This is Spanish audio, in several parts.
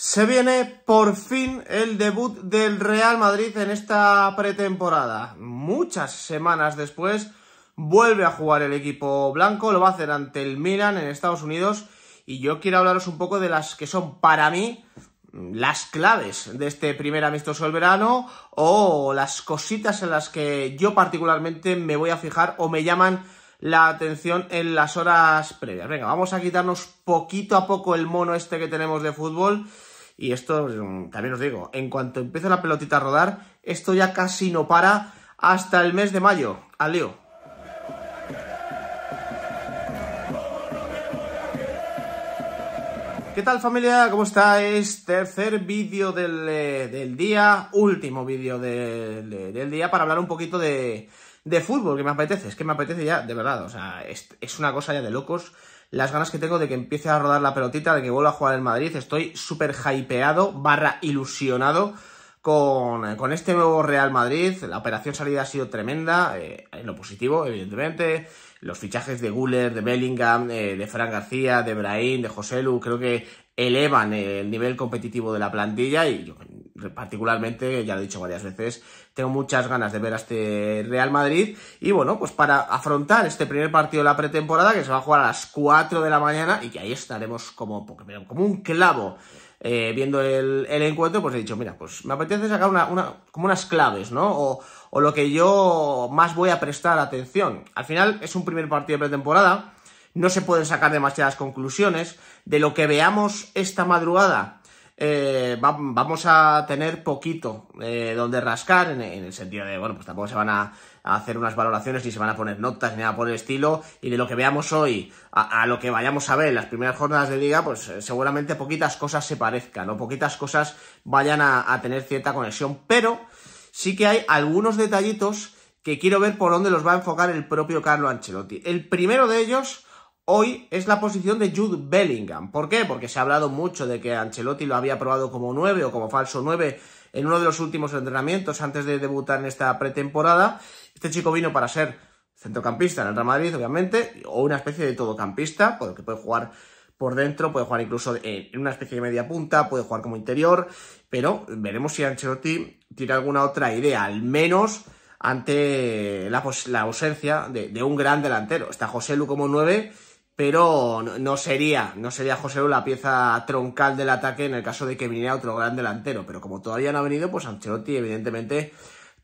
Se viene por fin el debut del Real Madrid en esta pretemporada. Muchas semanas después vuelve a jugar el equipo blanco, lo va a hacer ante el Milan en Estados Unidos y yo quiero hablaros un poco de las que son para mí las claves de este primer amistoso del verano o las cositas en las que yo particularmente me voy a fijar o me llaman la atención en las horas previas. Venga, vamos a quitarnos poquito a poco el mono este que tenemos de fútbol y esto, mm, también os digo, en cuanto empieza la pelotita a rodar, esto ya casi no para hasta el mes de mayo. Al lío. ¿Qué tal familia? ¿Cómo estáis? Tercer vídeo del, eh, día, último vídeo del, día para hablar un poquito de, de, fútbol, que me apetece, es que me apetece ya, de verdad, o sea, es una cosa ya de locos las ganas que tengo de que empiece a rodar la pelotita, de que vuelva a jugar en Madrid. Estoy súper hypeado, barra ilusionado con, con, este nuevo Real Madrid. La operación salida ha sido tremenda, eh, en lo positivo, evidentemente. Los fichajes de Guller, de Bellingham, eh, de Fran García, de Brahim, de José Lu, creo que elevan el nivel competitivo de la plantilla y yo particularmente, ya lo he dicho varias veces, tengo muchas ganas de ver a este Real Madrid. Y bueno, pues para afrontar este primer partido de la pretemporada, que se va a jugar a las 4 de la mañana y que ahí estaremos como, como un clavo. Eh, viendo el, encuentro, pues he dicho, mira, pues me apetece sacar una, como unas claves, ¿no? o lo que yo más voy a prestar atención. Al final es un primer partido de pretemporada, no se pueden sacar demasiadas conclusiones. De lo que veamos esta madrugada, eh, vamos a tener poquito eh, donde rascar, en, el sentido de, bueno, pues tampoco se van a, hacer unas valoraciones, ni se van a poner notas, ni nada por el estilo, y de lo que veamos hoy a, lo que vayamos a ver en las primeras jornadas de liga, pues eh, seguramente poquitas cosas se parezcan, o poquitas cosas vayan a, a tener cierta conexión, pero sí que hay algunos detallitos que quiero ver por dónde los va a enfocar el propio Carlo Ancelotti. El primero de ellos hoy es la posición de Jude Bellingham. ¿Por qué? Porque se ha hablado mucho de que Ancelotti lo había probado como 9 o como falso 9 en uno de los últimos entrenamientos antes de debutar en esta pretemporada. Este chico vino para ser centrocampista en el Real Madrid, obviamente, o una especie de todocampista, porque puede jugar por dentro, puede jugar incluso en una especie de media punta, puede jugar como interior, pero veremos si Ancelotti tiene alguna otra idea, al menos ante la, ausencia de, de, un gran delantero. Está José Lu como 9 pero no sería, no sería José la pieza troncal del ataque en el caso de que viniera otro gran delantero, pero como todavía no ha venido, pues Ancelotti evidentemente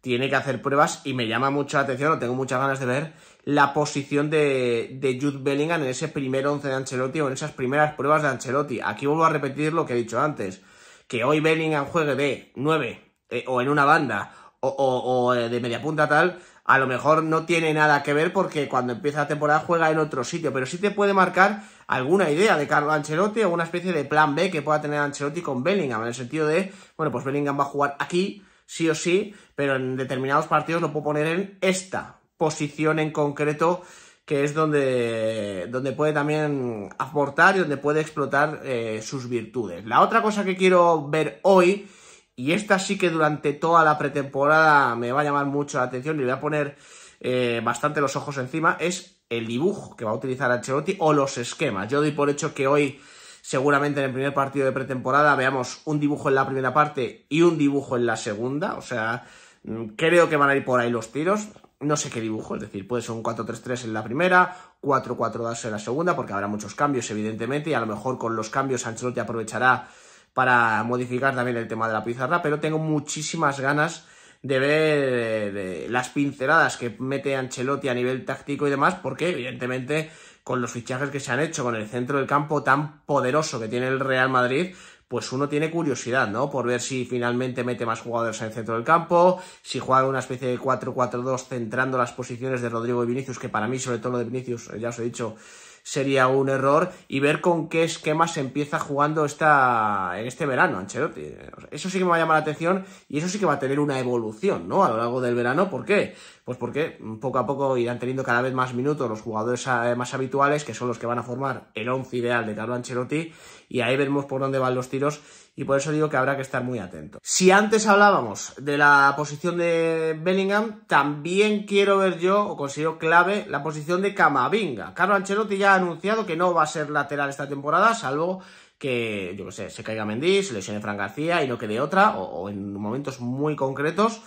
tiene que hacer pruebas y me llama mucho la atención, o tengo muchas ganas de ver la posición de, de Jude Bellingham en ese primer once de Ancelotti o en esas primeras pruebas de Ancelotti. Aquí vuelvo a repetir lo que he dicho antes, que hoy Bellingham juegue de 9 eh, o en una banda o, o eh, de media punta tal, a lo mejor no tiene nada que ver porque cuando empieza la temporada juega en otro sitio, pero sí te puede marcar alguna idea de Carlo Ancelotti, o una especie de plan B que pueda tener Ancelotti con Bellingham, en el sentido de, bueno, pues Bellingham va a jugar aquí, sí o sí, pero en determinados partidos lo puedo poner en esta posición en concreto que es donde, donde puede también aportar y donde puede explotar eh, sus virtudes. La otra cosa que quiero ver hoy y esta sí que durante toda la pretemporada me va a llamar mucho la atención y le voy a poner eh, bastante los ojos encima. Es el dibujo que va a utilizar Ancelotti o los esquemas. Yo doy por hecho que hoy, seguramente en el primer partido de pretemporada, veamos un dibujo en la primera parte y un dibujo en la segunda. O sea, mm, creo que van a ir por ahí los tiros. No sé qué dibujo, es decir, puede ser un 4-3-3 en la primera, 4-4-2 en la segunda, porque habrá muchos cambios, evidentemente, y a lo mejor con los cambios Ancelotti aprovechará para modificar también el tema de la pizarra, pero tengo muchísimas ganas de ver las pinceladas que mete Ancelotti a nivel táctico y demás, porque evidentemente con los fichajes que se han hecho, con el centro del campo tan poderoso que tiene el Real Madrid, pues uno tiene curiosidad, ¿no? Por ver si finalmente mete más jugadores en el centro del campo, si juega una especie de 4-4-2 centrando las posiciones de Rodrigo y Vinicius, que para mí, sobre todo lo de Vinicius, eh, ya os he dicho, sería un error y ver con qué esquema se empieza jugando esta, en este verano, Ancelotti. Eso sí que me va a llamar la atención y eso sí que va a tener una evolución, ¿no? A lo largo del verano, ¿por qué? Pues porque poco a poco irán teniendo cada vez más minutos los jugadores eh, más habituales, que son los que van a formar el once ideal de Carlo Ancelotti, y ahí veremos por dónde van los tiros y por eso digo que habrá que estar muy atento. Si antes hablábamos de la posición de Bellingham, también quiero ver yo, o considero clave, la posición de Camavinga. Carlo Ancelotti ya ha anunciado que no va a ser lateral esta temporada, salvo que, yo que sé, se caiga Mendy, se lesione Fran García y no quede otra, o en momentos muy concretos.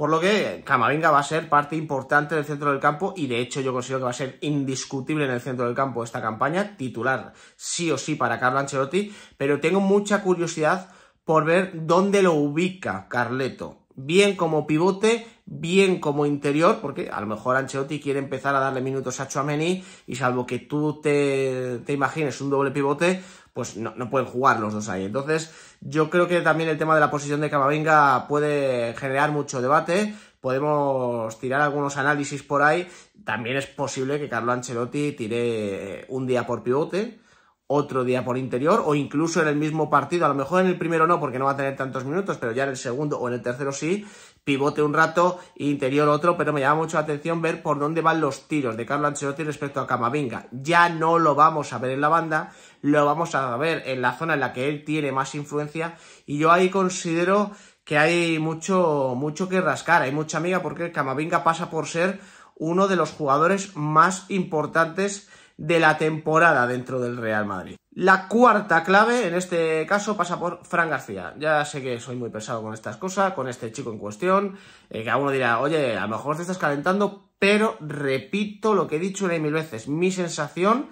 Por lo que Camavinga va a ser parte importante del centro del campo y de hecho yo considero que va a ser indiscutible en el centro del campo esta campaña, titular sí o sí para Carlo Ancelotti, pero tengo mucha curiosidad por ver dónde lo ubica Carleto. Bien como pivote, bien como interior, porque a lo mejor Ancelotti quiere empezar a darle minutos a Chuameni y salvo que tú te imagines un doble pivote, pues no, pueden jugar los dos ahí. Entonces, yo creo que también el tema de la posición de Camavinga puede generar mucho debate. Podemos tirar algunos análisis por ahí. También es posible que Carlo Ancelotti tire un día por pivote, otro día por interior, o incluso en el mismo partido. A lo mejor en el primero no, porque no va a tener tantos minutos, pero ya en el segundo o en el tercero sí pivote un rato, interior otro, pero me llama mucho la atención ver por dónde van los tiros de Carlo Ancelotti respecto a Camavinga. Ya no lo vamos a ver en la banda, lo vamos a ver en la zona en la que él tiene más influencia y yo ahí considero que hay mucho, mucho que rascar, hay mucha amiga porque Camavinga pasa por ser uno de los jugadores más importantes de la temporada dentro del Real Madrid. La cuarta clave, en este caso, pasa por Fran García. Ya sé que soy muy pesado con estas cosas, con este chico en cuestión, eh, que a uno dirá, oye, a lo mejor te estás calentando, pero repito lo que he dicho una y mil veces, mi sensación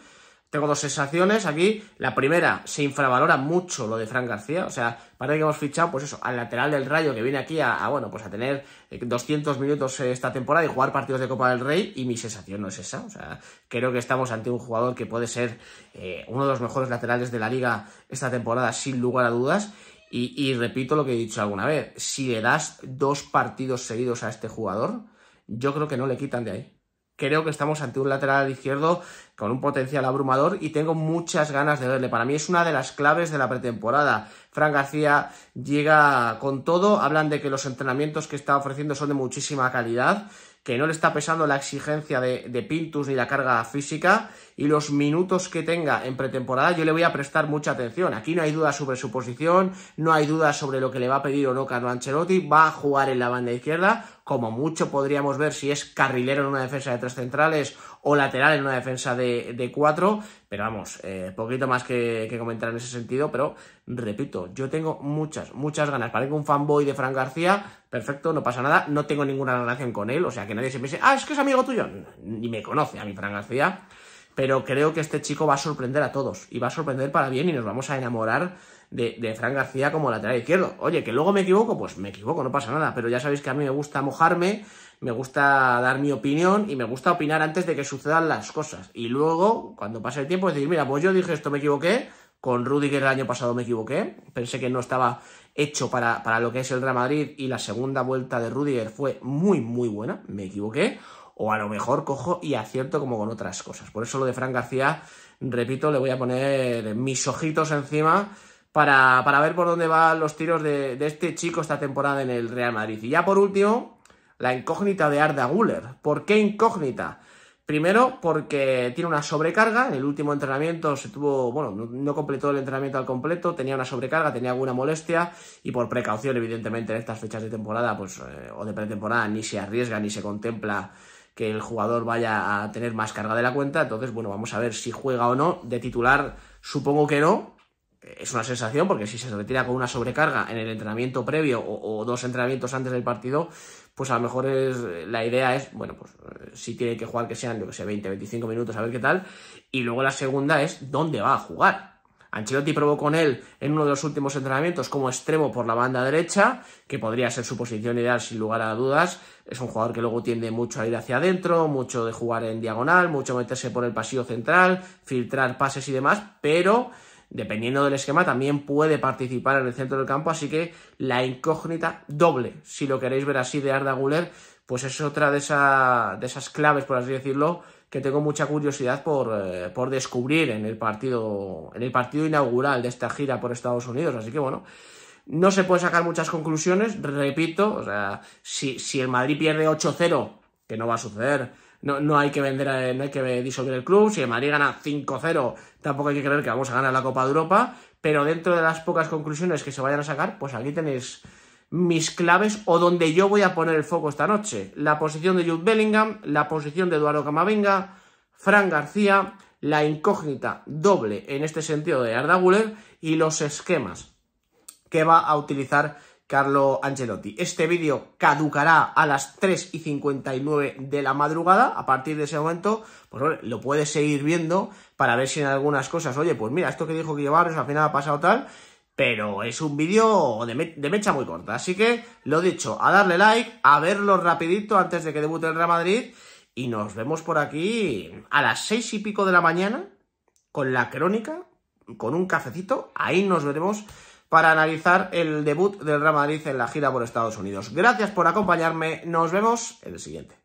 tengo dos sensaciones aquí. La primera, se infravalora mucho lo de Fran García. O sea, parece que hemos fichado, pues eso, al lateral del Rayo que viene aquí a, bueno, pues a tener 200 eh, minutos eh, esta temporada y jugar partidos de Copa del Rey. Y mi sensación no es esa. O sea, creo que estamos ante un jugador que puede ser eh, uno de los mejores laterales de la liga esta temporada, sin lugar a dudas. y repito lo que he dicho alguna vez. Si le das dos partidos seguidos a este jugador, yo creo que no le quitan de ahí creo que estamos ante un lateral izquierdo con un potencial abrumador y tengo muchas ganas de verle. Para mí es una de las claves de la pretemporada. Fran García llega con todo, hablan de que los entrenamientos que está ofreciendo son de muchísima calidad que no le está pesando la exigencia de, Pintus ni la carga física y los minutos que tenga en pretemporada yo le voy a prestar mucha atención. Aquí no hay duda sobre su posición, no hay duda sobre lo que le va a pedir o no Carlo Ancelotti, va a jugar en la banda izquierda, como mucho podríamos ver si es carrilero en una defensa de tres centrales o lateral en una defensa de, de cuatro, pero vamos, eh, poquito más que, comentar en ese sentido, pero repito, yo tengo muchas, muchas ganas. Parezco un fanboy de Fran García, perfecto, no pasa nada, no tengo ninguna relación con él, o sea que nadie se me dice, ah, es que es amigo tuyo, ni me conoce a mi Fran García pero creo que este chico va a sorprender a todos y va a sorprender para bien y nos vamos a enamorar de, de Fran García como lateral izquierdo. Oye, que luego me equivoco, pues me equivoco, no pasa nada, pero ya sabéis que a mí me gusta mojarme, me gusta dar mi opinión y me gusta opinar antes de que sucedan las cosas. Y luego, cuando pase el tiempo, decir, mira, pues yo dije esto, me equivoqué, con Rudiger el año pasado me equivoqué, pensé que no estaba hecho para, para lo que es el Real Madrid y la segunda vuelta de Rudiger fue muy, muy buena, me equivoqué o a lo mejor cojo y acierto como con otras cosas. Por eso lo de Fran García, repito, le voy a poner mis ojitos encima para, ver por dónde van los tiros de, este chico esta temporada en el Real Madrid. Y ya por último, la incógnita de Arda Guller. ¿Por qué incógnita? Primero, porque tiene una sobrecarga. En el último entrenamiento se tuvo, bueno, no, completó el entrenamiento al completo, tenía una sobrecarga, tenía alguna molestia y por precaución, evidentemente, en estas fechas de temporada, pues, eh, o de pretemporada, ni se arriesga ni se contempla que el jugador vaya a tener más carga de la cuenta. Entonces, bueno, vamos a ver si juega o no. De titular, supongo que no. Es una sensación, porque si se retira con una sobrecarga en el entrenamiento previo o, dos entrenamientos antes del partido, pues a lo mejor es, la idea es, bueno, pues eh, si tiene que jugar que sean, yo que sé, 20, 25 minutos, a ver qué tal. Y luego la segunda es dónde va a jugar Ancelotti probó con él en uno de los últimos entrenamientos como extremo por la banda derecha, que podría ser su posición ideal sin lugar a dudas. Es un jugador que luego tiende mucho a ir hacia adentro, mucho de jugar en diagonal, mucho meterse por el pasillo central, filtrar pases y demás, pero dependiendo del esquema también puede participar en el centro del campo, así que la incógnita doble, si lo queréis ver así de Arda Guler pues es otra de, de esas claves, por así decirlo, que tengo mucha curiosidad por, eh, por descubrir en el, partido, en el partido inaugural de esta gira por Estados Unidos. Así que bueno, no se puede sacar muchas conclusiones, repito, o sea, si, el Madrid pierde 8-0, que no va a suceder, no, hay que vender, no hay que disolver el club. Si el Madrid gana 5-0, tampoco hay que creer que vamos a ganar la Copa de Europa. Pero dentro de las pocas conclusiones que se vayan a sacar, pues aquí tenéis mis claves o donde yo voy a poner el foco esta noche. La posición de Jude Bellingham, la posición de Eduardo Camavinga, Fran García, la incógnita doble en este sentido de Arda Guller y los esquemas que va a utilizar Carlo Ancelotti. Este vídeo caducará a las 3 y 59 de la madrugada. A partir de ese momento, pues lo puedes seguir viendo para ver si en algunas cosas, oye, pues mira, esto que dijo que llevaros al final ha pasado tal pero es un vídeo de, mecha muy corta. Así que, lo dicho, a darle like, a verlo rapidito antes de que debute el Real Madrid. Y nos vemos por aquí a las seis y pico de la mañana con la crónica, con un cafecito. Ahí nos veremos para analizar el debut del Real Madrid en la gira por Estados Unidos. Gracias por acompañarme. Nos vemos en el siguiente.